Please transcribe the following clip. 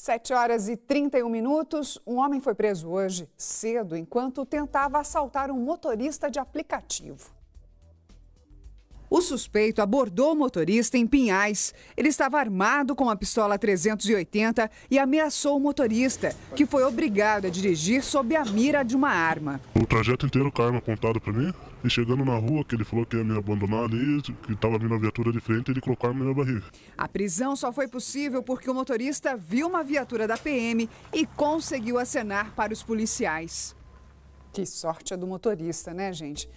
7 horas e 31 minutos. Um homem foi preso hoje cedo enquanto tentava assaltar um motorista de aplicativo. O suspeito abordou o motorista em Pinhais. Ele estava armado com uma pistola 380 e ameaçou o motorista, que foi obrigado a dirigir sob a mira de uma arma. O trajeto inteiro com a arma apontada para mim. E chegando na rua, que ele falou que ia me abandonar ali, que estava vindo a viatura de frente, ele colocou a arma na minha barriga. A prisão só foi possível porque o motorista viu uma viatura da PM e conseguiu acenar para os policiais. Que sorte a é do motorista, né, gente?